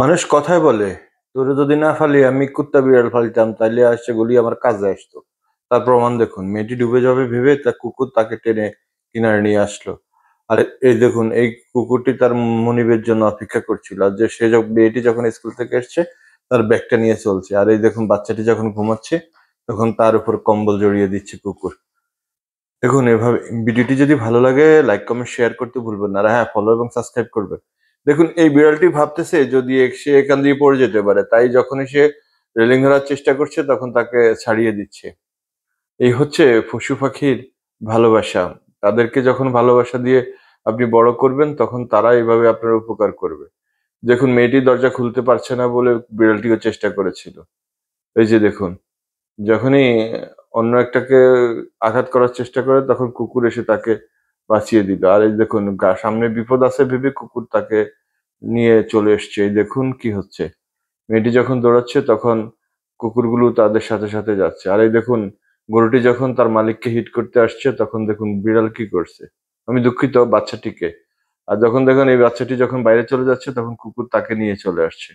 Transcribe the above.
মানুষ কথায় বলে তোরে যদি না ফালি আমি কুত্তা বিড়াল ফালিতাম তাইলে আসছে গলি আমার কাজে আসতো তার প্রমাণ দেখুন মেয়েটি ডুবে যাবে ভেবে তা কুকুর তাকে টেনে কিনারে নিয়ে আসলো আর এই দেখুন এই কুকুরটি তার মনিবের জন্য অপেক্ষা করছিল আর যে সে মেয়েটি যখন স্কুল থেকে এসছে তার ব্যাগটা নিয়ে চলছে আর এই দেখুন বাচ্চাটি যখন ঘুমাচ্ছে তখন তার উপর কম্বল জড়িয়ে দিচ্ছে কুকুর দেখুন এভাবে ভিডিওটি যদি ভালো লাগে লাইক কমেন্ট শেয়ার করতে ভুলবেন না আর হ্যাঁ ফলো এবং সাবস্ক্রাইব করবেন দেখুন এই বিড়ালটি ভাবতেছে যদি সে এখান দিয়ে পড়ে যেতে পারে তাই যখনই সে রেলিং ধরার চেষ্টা করছে তখন তাকে ছাড়িয়ে দিচ্ছে এই হচ্ছে পশু পাখির ভালোবাসা তাদেরকে যখন ভালোবাসা দিয়ে আপনি বড় করবেন তখন তারা এইভাবে আপনার উপকার করবে দেখুন মেয়েটি দরজা খুলতে পারছে না বলে বিড়ালটিও চেষ্টা করেছিল এই যে দেখুন যখনই অন্য একটাকে আঘাত করার চেষ্টা করে তখন কুকুর এসে তাকে বাঁচিয়ে দিল আর এই দেখুন সামনে বিপদ আছে ভেবে কুকুর তাকে নিয়ে চলে এসছে দেখুন কি হচ্ছে মেয়েটি যখন দৌড়াচ্ছে তখন কুকুরগুলো তাদের সাথে সাথে যাচ্ছে আর এই দেখুন গরুটি যখন তার মালিককে হিট করতে আসছে তখন দেখুন বিড়াল কি করছে আমি দুঃখিত বাচ্চাটিকে আর যখন দেখুন এই বাচ্চাটি যখন বাইরে চলে যাচ্ছে তখন কুকুর তাকে নিয়ে চলে আসছে